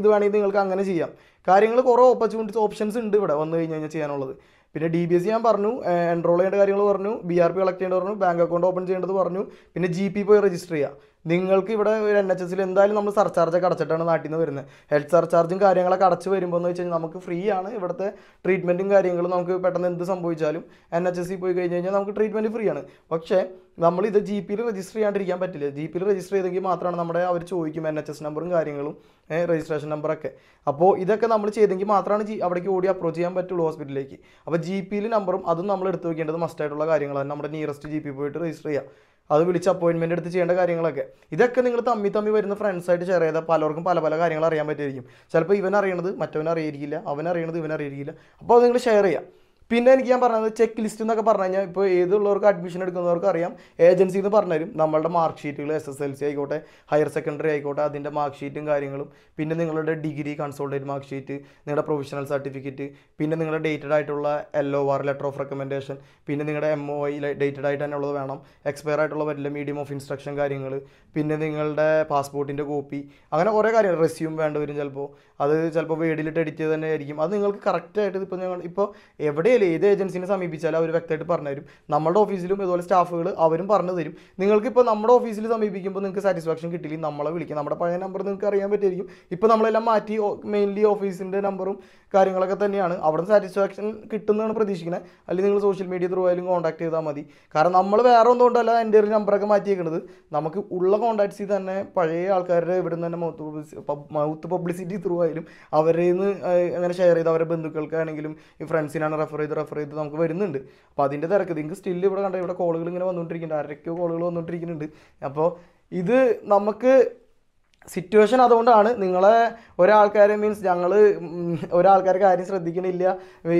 ഇത് വേണമെങ്കിൽ നിങ്ങൾക്ക് അങ്ങനെ ചെയ്യാം കാര്യങ്ങൾ കുറേ ഓപ്പർച്യൂണിറ്റീസ് ഓപ്ഷൻസ് ഉണ്ട് ഇവിടെ വന്നു കഴിഞ്ഞ് കഴിഞ്ഞാൽ ചെയ്യാനുള്ളത് പിന്നെ ഡി ബി എസ് ഞാൻ പറഞ്ഞു എൻറോൾ ചെയ്യേണ്ട കാര്യങ്ങൾ പറഞ്ഞു ബി ആർ പി കളക്ട് ചെയ്യേണ്ടത് പറഞ്ഞു ബാങ്ക് അക്കൗണ്ട് ഓപ്പൺ ചെയ്യേണ്ടത് പറഞ്ഞു പിന്നെ ജി പി പോയി രജിസ്റ്റർ ചെയ്യുക നിങ്ങൾക്ക് ഇവിടെ ഒരു എൻ എച്ച് എസിൽ എന്തായാലും നമ്മൾ ഒക്കെ അടച്ചിട്ടാണ് നാട്ടിൽ നിന്ന് വരുന്നത് ഹെൽത്ത് സർചാർജും കാര്യങ്ങളൊക്കെ അടച്ച് വരുമ്പോൾ എന്ന് വെച്ച് കഴിഞ്ഞാൽ നമുക്ക് ഫ്രീ ആണ് ഇവിടുത്തെ ട്രീറ്റ്മെൻറ്റും കാര്യങ്ങളും നമുക്ക് പെട്ടെന്ന് എന്ത് സംഭവിച്ചാലും എൻ എച്ച് എസ് പോയി കഴിഞ്ഞ് കഴിഞ്ഞാൽ നമുക്ക് ട്രീറ്റ്മെൻറ്റ് ഫ്രീ ആണ് പക്ഷേ നമ്മൾ ഇത് ജി പിയിൽ രജിസ്റ്റർ ചെയ്യാണ്ടിരിക്കാൻ പറ്റില്ല ജി പിയിൽ രജിസ്റ്റർ ചെയ്തെങ്കിൽ മാത്രമാണ് നമ്മുടെ അവർ ചോദിക്കും എൻ എച്ച് എസ് നമ്പറും കാര്യങ്ങളും രജിസ്ട്രേഷൻ നമ്പറൊക്കെ അപ്പോൾ ഇതൊക്കെ നമ്മൾ ചെയ്തെങ്കിൽ മാത്രമാണ് ജി അവിടേക്ക് ഓടി അപ്രോച്ച് ചെയ്യാൻ പറ്റുള്ളൂ ഹോസ്പിറ്റലിലേക്ക് അപ്പോൾ ജി പിയിൽ നമ്പറും അതും നമ്മൾ എടുത്തു വെക്കേണ്ടത് മസ്റ്റായിട്ടുള്ള കാര്യങ്ങളാണ് നമ്മുടെ നിയറസ്റ്റ് ജി പി പോയിട്ട് രജിസ്റ്റർ ചെയ്യുക അത് വിളിച്ച് അപ്പോയിൻമെൻ്റ് എടുത്ത് ചെയ്യേണ്ട കാര്യങ്ങളൊക്കെ ഇതൊക്കെ നിങ്ങൾ തമ്മി തമ്മി വരുന്ന ഫ്രണ്ട്സായിട്ട് ഷെയർ ചെയ്താൽ പലർക്കും പല പല കാര്യങ്ങൾ അറിയാൻ പറ്റിയിരിക്കും ചിലപ്പോൾ ഇവൻ അറിയണത് മറ്റവൻ അറിയിരിക്കില്ല അവൻ അറിയണത് ഇവൻ അറിയിരിക്കില്ല അപ്പോൾ അത് നിങ്ങൾ ഷെയർ ചെയ്യാം പിന്നെ എനിക്ക് ഞാൻ പറഞ്ഞത് ചെക്ക് ലിസ്റ്റ് എന്നൊക്കെ പറഞ്ഞു കഴിഞ്ഞാൽ ഇപ്പോൾ ഏതുള്ളവർക്ക് അഡ്മിഷൻ എടുക്കുന്നവർക്ക് അറിയാം ഏജൻസി എന്ന് പറഞ്ഞുതരും നമ്മളുടെ മാർക്ക് ഷീറ്റുകൾ എസ് എസ് എൽ സി ആയിക്കോട്ടെ ഹയർ സെക്കൻഡറി ആയിക്കോട്ടെ അതിൻ്റെ മാർക്ക് ഷീറ്റും കാര്യങ്ങളും പിന്നെ നിങ്ങളുടെ ഡിഗ്രി കൺസോൾട്ടേറ്റ് മാർക്ക് ഷീറ്റ് നിങ്ങളുടെ പ്രൊഫഷണൽ സർട്ടിഫിക്കറ്റ് പിന്നെ നിങ്ങളുടെ ഡേറ്റഡ് ആയിട്ടുള്ള L O R letter of recommendation പിന്നെ നിങ്ങളുടെ എം ഒ ഐ ഡേറ്റഡ് ആയിട്ട് തന്നെ ഉള്ളത് വേണം എക്സ്പയർ ആയിട്ടുള്ള പറ്റില്ല മീഡിയം ഓഫ് ഇൻസ്ട്രക്ഷൻ കാര്യങ്ങൾ പിന്നെ നിങ്ങളുടെ പാസ്പോർട്ടിൻ്റെ കോപ്പി അങ്ങനെ കുറേ കാര്യം റെസ്യൂം വേണ്ട വരും ചിലപ്പോൾ അത് ചിലപ്പോൾ വേടിലിട്ട് എഡിറ്റ് ചെയ്ത് തന്നെ ആയിരിക്കും അത് നിങ്ങൾക്ക് കറക്റ്റായിട്ട് ഇപ്പോൾ ഞങ്ങൾ ഇപ്പോൾ എവിടെയല്ലേ ഏത് ഏജൻസിനെ സമീപിച്ചാലും അവർ വ്യക്തമായിട്ട് പറഞ്ഞു തരും നമ്മുടെ ഓഫീസിലും ഇതുപോലെ സ്റ്റാഫുകൾ അവരും പറഞ്ഞു തരും നിങ്ങൾക്കിപ്പോൾ നമ്മുടെ ഓഫീസിൽ സമീപിക്കുമ്പോൾ നിങ്ങൾക്ക് സാറ്റിസ്ഫാക്ഷൻ കിട്ടില്ല നമ്മളെ വിളിക്കാം നമ്മുടെ പഴയ നമ്പർ നിങ്ങൾക്ക് അറിയാൻ പറ്റുമായിരിക്കും ഇപ്പോൾ നമ്മളെല്ലാം മാറ്റി മെയിൻലി ഓഫീസിൻ്റെ നമ്പറും കാര്യങ്ങളൊക്കെ തന്നെയാണ് അവിടെ സാറ്റിസ്ഫാക്ഷൻ കിട്ടുന്നതാണ് പ്രതീക്ഷിക്കുന്നത് അല്ലെങ്കിൽ നിങ്ങൾ സോഷ്യൽ മീഡിയ ത്രൂ ആയാലും കോൺടാക്ട് ചെയ്താൽ മതി കാരണം നമ്മൾ വേറെ ഒന്നും കൊണ്ടല്ല എൻ്റെ ഒരു നമ്പറൊക്കെ മാറ്റിയേക്കുന്നത് നമുക്ക് ഉള്ള കോൺടാക്ട്സിൽ തന്നെ പഴയ ആൾക്കാരുടെ ഇവിടെ നിന്ന് തന്നെ മൗത്ത് മൗത്ത് പബ്ലിസിറ്റി ത്രൂ ആയാലും അവരെ നിന്ന് അങ്ങനെ ഷെയർ ചെയ്ത് അവരുടെ ബന്ധുക്കൾക്കാണെങ്കിലും ഈ ഫ്രണ്ട്സിനാണ് റെഫർ ചെയ്ത് റെഫർ ചെയ്ത് നമുക്ക് വരുന്നുണ്ട് അപ്പോൾ അതിൻ്റെ തിരക്ക് നിങ്ങൾക്ക് സ്റ്റിൽ ഇവിടെ കണ്ട ഇവിടെ കോളുകൾ ഇങ്ങനെ വന്നുകൊണ്ടിരിക്കുന്നുണ്ട് ആരൊക്കെയോ കോളുകൾ വന്നുകൊണ്ടിരിക്കുന്നുണ്ട് അപ്പോൾ ഇത് നമുക്ക് സിറ്റുവേഷൻ അതുകൊണ്ടാണ് നിങ്ങളെ ഒരാൾക്കാരെ മീൻസ് ഞങ്ങൾ ഒരാൾക്കാരെ കാര്യം ശ്രദ്ധിക്കണില്ല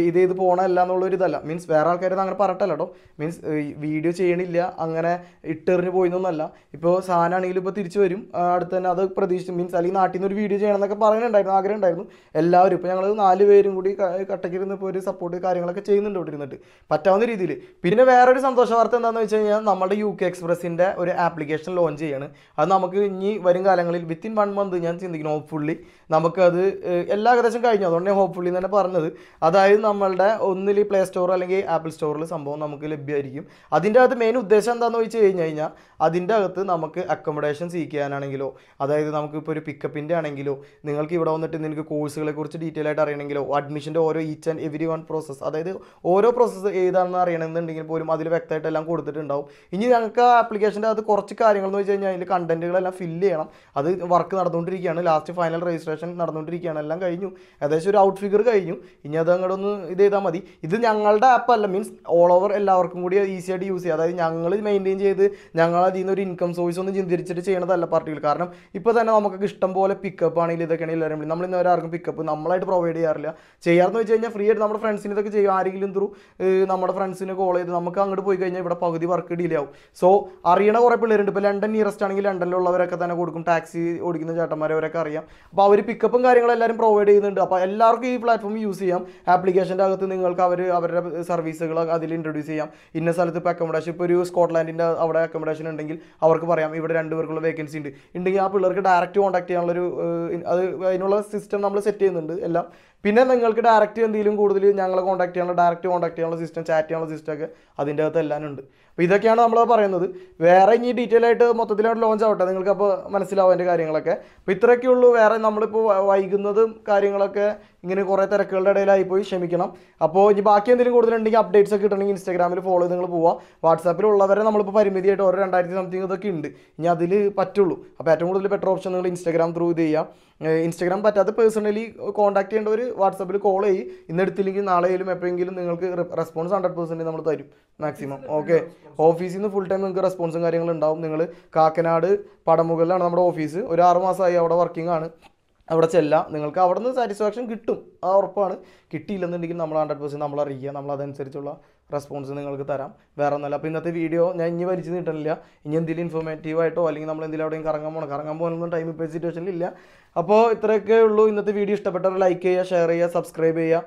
ഇത് ഇത് പോകണമല്ല എന്നുള്ളൊരു ഇതല്ല മീൻസ് വേറെ ആൾക്കാരെ അങ്ങനെ പറയട്ടല്ലോ കേട്ടോ മീൻസ് വീഡിയോ ചെയ്യണില്ല അങ്ങനെ ഇട്ടെറിഞ്ഞ് പോയിന്നൊന്നല്ല ഇപ്പോൾ സാധനമാണെങ്കിലും ഇപ്പോൾ തിരിച്ചു വരും അടുത്ത് തന്നെ അത് പ്രതീക്ഷിച്ചു മീൻസ് അല്ലെങ്കിൽ നാട്ടിൽ നിന്ന് ഒരു വീഡിയോ ചെയ്യണം എന്നൊക്കെ പറയുന്നുണ്ടായിരുന്നു ആഗ്രഹം ഉണ്ടായിരുന്നു എല്ലാവരും ഇപ്പോൾ ഞങ്ങൾ നാല് പേരും കൂടി കട്ടക്കിരുന്ന് ഇപ്പോൾ ഒരു സപ്പോർട്ട് കാര്യങ്ങളൊക്കെ ചെയ്യുന്നുണ്ട് ഇവിടെ ഇരുന്നിട്ട് പറ്റാവുന്ന രീതിയിൽ പിന്നെ വേറൊരു സന്തോഷ വാർത്ത എന്താണെന്ന് വെച്ച് കഴിഞ്ഞാൽ നമ്മുടെ യു കെ എക്സ്പ്രസിൻ്റെ ഒരു ആപ്ലിക്കേഷൻ ലോഞ്ച് ചെയ്യാണ് അത് നമുക്ക് ഇനി വരും കാലങ്ങളിൽ വിത്തിൻ വൺ മന്ത് ഞാൻ ചിന്തിക്കുന്നു ഹോപ്പ്ഫുള്ളി നമുക്കത് എല്ലാ ഏകദേശം കഴിഞ്ഞു അതുകൊണ്ട് ഞാൻ ഹോപ്പ്ഫുള്ളി തന്നെ പറഞ്ഞത് അതായത് നമ്മളുടെ ഒന്നിൽ പ്ലേ സ്റ്റോർ അല്ലെങ്കിൽ ആപ്പിൾ സ്റ്റോറിൽ സംഭവം നമുക്ക് ലഭ്യമായിരിക്കും അതിൻ്റെ അകത്ത് മെയിൻ ഉദ്ദേശം എന്താണെന്ന് വെച്ച് കഴിഞ്ഞ് കഴിഞ്ഞാൽ അതിൻ്റെ അകത്ത് നമുക്ക് അക്കോമഡേഷൻ സീക്ക് ചെയ്യാനാണെങ്കിലോ അതായത് നമുക്കിപ്പോൾ ഒരു പിക്കപ്പിൻ്റെ ആണെങ്കിലോ നിങ്ങൾക്ക് ഇവിടെ വന്നിട്ട് നിങ്ങൾക്ക് കോഴ്സുകളെ കുറിച്ച് ഡീറ്റെയിൽ ആയിട്ട് അറിയണമെങ്കിലോ അഡ്മിഷൻ്റെ ഓരോ each and every one process അതായത് ഓരോ പ്രോസസ്സ് ഏതാണെന്ന് അറിയണമെന്നുണ്ടെങ്കിൽ പോലും അതിൽ വ്യക്തമായിട്ട് എല്ലാം കൊടുത്തിട്ടുണ്ടാവും ഇനി ഞങ്ങൾക്ക് ആ ആപ്ലിക്കേഷൻ്റെ അകത്ത് കുറച്ച് കാര്യങ്ങൾ എന്ന് വെച്ച് കഴിഞ്ഞാൽ അതിൻ്റെ കണ്ടൻറ്റുകളെല്ലാം ഫില്ല് ചെയ്യണം അത് വർക്ക് നടന്നുകൊണ്ടിരിക്കുകയാണ് ലാസ്റ്റ് ഫൈനൽ രജിസ്ട്രേഷൻ നടന്നുകൊണ്ടിരിക്കുകയാണ് എല്ലാം കഴിഞ്ഞു ഏകദേശം ഒരു ഔട്ട് ഫിഗർ കഴിഞ്ഞു ഇനി അത് അങ്ങോട്ടൊന്ന് ഇത് ചെയ്താൽ മതി ഇത് ഞങ്ങളുടെ ആപ്പ് അല്ല മീൻസ് ഓൾ ഓവർ എല്ലാവർക്കും കൂടി ഈസി ആയിട്ട് യൂസ് ചെയ്യുക അതായത് ഞങ്ങൾ മെയിൻറ്റെയിൻ ചെയ്ത് ഞങ്ങൾ അതിൽ നിന്ന് ഒരു ഇൻകം സോഴ്സ് ഒന്നും ചിന്തിരിച്ചിട്ട് ചെയ്യണതല്ല പാർട്ടികൾ കാരണം ഇപ്പോൾ തന്നെ നമുക്ക് ഇഷ്ടം പോലെ പിക്കപ്പ് ആണെങ്കിലും ആണെങ്കിൽ എല്ലാവരും നമ്മൾ ഇന്നവരെ ആർക്കും പിക്കപ്പ് നമ്മളായിട്ട് പ്രൊവൈഡ് ചെയ്യാറില്ല ചെയ്യാറെന്ന് വെച്ച് കഴിഞ്ഞാൽ ഫ്രീ ആയിട്ട് നമ്മുടെ ഫ്രണ്ട്സിന് ഇതൊക്കെ ചെയ്യും ആരെങ്കിലും ത്രൂ നമ്മുടെ ഫ്രണ്ട്സിന് കോൾ ചെയ്ത് നമുക്ക് അങ്ങോട്ട് പോയി കഴിഞ്ഞാൽ ഇവിടെ പകുതി വർക്ക് ഡിലേ ആവും സോ അറിയണ കുറേ പിള്ളേരുണ്ട് ഇപ്പോൾ ലണ്ടൻ നിയറസ്റ്റ് ആണെങ്കിൽ ലണ്ടനിലുള്ളവരൊക്കെ തന്നെ കൊടുക്കും ടാക്സി ഓടിക്കുന്ന ചേട്ടന്മാരെ അവരൊക്കെ അറിയാം അപ്പോൾ അവർ പിക്കപ്പും എല്ലാവരും പ്രൊവൈഡ് ചെയ്യുന്നുണ്ട് അപ്പോൾ എല്ലാവർക്കും ഈ പ്ലാറ്റ്ഫോം യൂസ് ചെയ്യാം ആപ്ലിക്കേഷൻ്റെ അകത്ത് നിങ്ങൾക്ക് അവർ അവരുടെ സർവീസുകൾ അതിൽ ഇൻട്രൊഡ്യൂസ് ചെയ്യാം ഇന്ന സ്ഥലത്ത് ഇപ്പോൾ അക്കോമഡേഷൻ ഇപ്പോൾ ഒരു സ്കോട്ട്ലാൻഡിൻ്റെ അവിടെ അക്കോമഡേഷൻ ഉണ്ടെങ്കിൽ അവർക്ക് പറയാം ഇവിടെ രണ്ടുപേർക്കുള്ള വേക്കൻസി ഉണ്ട് ഉണ്ടെങ്കിൽ ആ പിള്ളേർക്ക് ഡയറക്റ്റ് കോൺടാക്ട് ചെയ്യാനുള്ളൊരു അത് അതിനുള്ള സിസ്റ്റം നമ്മൾ സെറ്റ് ചെയ്യുന്നുണ്ട് എല്ലാം പിന്നെ നിങ്ങൾക്ക് ഡയറക്റ്റ് എന്തെങ്കിലും കൂടുതൽ ഞങ്ങളെ കോൺടാക്ട് ചെയ്യാനുള്ള ഡയറക്റ്റ് കോൺടാക്ട് ചെയ്യാനുള്ള സിസ്റ്റം ചാറ്റ് ചെയ്യാനുള്ള സിസ്റ്റം ഒക്കെ അതിൻ്റെ അകത്ത് എല്ലാം ഉണ്ട് അപ്പോൾ ഇതൊക്കെയാണ് നമ്മൾ പറയുന്നത് വേറെ ഇനി ഡീറ്റെയിൽ ആയിട്ട് മൊത്തത്തിലായിട്ട് ലോഞ്ച് ആവട്ടെ നിങ്ങൾക്ക് അപ്പോൾ മനസ്സിലാവും അതിൻ്റെ കാര്യങ്ങളൊക്കെ അപ്പോൾ ഇത്രയൊക്കെ ഉള്ളൂ വേറെ നമ്മളിപ്പോൾ വൈകുന്നതും കാര്യങ്ങളൊക്കെ ഇങ്ങനെ കുറേ തിരക്കുകളുടെ ഇടയിലായി പോയി ക്ഷമിക്കണം അപ്പോൾ ഇനി ബാക്കി എന്തെങ്കിലും കൂടുതലുണ്ടെങ്കിൽ അപ്ഡേറ്റ്സ് ഒക്കെ കിട്ടണമെങ്കിൽ ഇൻസ്റ്റാഗ്രാമിൽ ഫോളോ ചെയ്ത് നിങ്ങൾ പോവുക വാട്സാപ്പിലുള്ളവരെ നമ്മളിപ്പോൾ പരിമിതിയായിട്ട് ഓരോ രണ്ടായിരത്തി സംതിങ് ഇതൊക്കെ ഉണ്ട് ഇനി അതിൽ പറ്റുള്ളൂ അപ്പോൾ ഏറ്റവും കൂടുതൽ ബെറ്റർ ഓപ്ഷൻ നിങ്ങൾ ഇൻസ്റ്റാഗ്രാം ത്രൂ ഇത് ചെയ്യുക ഇൻസ്റ്റാഗ്രാം പറ്റാത്ത പേഴ്സണലി കോൺടാക്ട് ചെയ്യേണ്ടവർ വാട്സാപ്പിൽ കോൾ ചെയ്യും ഇന്നെടുത്തില്ലെങ്കിൽ നാളെയും എപ്പോഴെങ്കിലും നിങ്ങൾക്ക് റെസ്പോൺസ് ഹൺഡ്രഡ് പെർസെൻറ്റ് നമ്മൾ തരും മാക്സിമം ഓക്കെ ഓഫീസിൽ നിന്ന് ഫുൾ ടൈം നിങ്ങൾക്ക് റെസ്പോൺസും കാര്യങ്ങളും ഉണ്ടാവും നിങ്ങൾ കാക്കനാട് പടമുകളിലാണ് നമ്മുടെ ഓഫീസ് ഒരു ആറ് മാസമായി അവിടെ വർക്കിംഗ് ആണ് അവിടെ ചെല്ലാം നിങ്ങൾക്ക് അവിടെ നിന്ന് സാറ്റിസ്ഫാക്ഷൻ കിട്ടും ആ ഉറപ്പാണ് കിട്ടിയില്ലെന്നുണ്ടെങ്കിൽ നമ്മൾ ഹൺഡ്രഡ് പെർസെൻറ്റ് നമ്മൾ അറിയുക നമ്മൾ അതനുസരിച്ചുള്ള റെസ്പോൺസ് നിങ്ങൾക്ക് തരാം വേറെ ഒന്നുമല്ല അപ്പോൾ ഇന്നത്തെ വീഡിയോ ഞാൻ ഇനി വരിച്ച് നീട്ടണില്ല ഇനി എന്തെങ്കിലും ഇൻഫോർമേറ്റീവായിട്ടോ അല്ലെങ്കിൽ നമ്മൾ എന്തെങ്കിലും എവിടെയും കറങ്ങാൻ പോകണം കറങ്ങാൻ പോകാനൊന്നും ടൈം ഇപ്പോൾ സിറ്റുവേഷനിലില്ല അപ്പോൾ ഇത്രയൊക്കെ ഉള്ളൂ ഇന്നത്തെ വീഡിയോ ഇഷ്ടപ്പെട്ടവർ ലൈക്ക് ചെയ്യുക ഷെയർ ചെയ്യുക സബ്സ്ക്രൈബ് ചെയ്യുക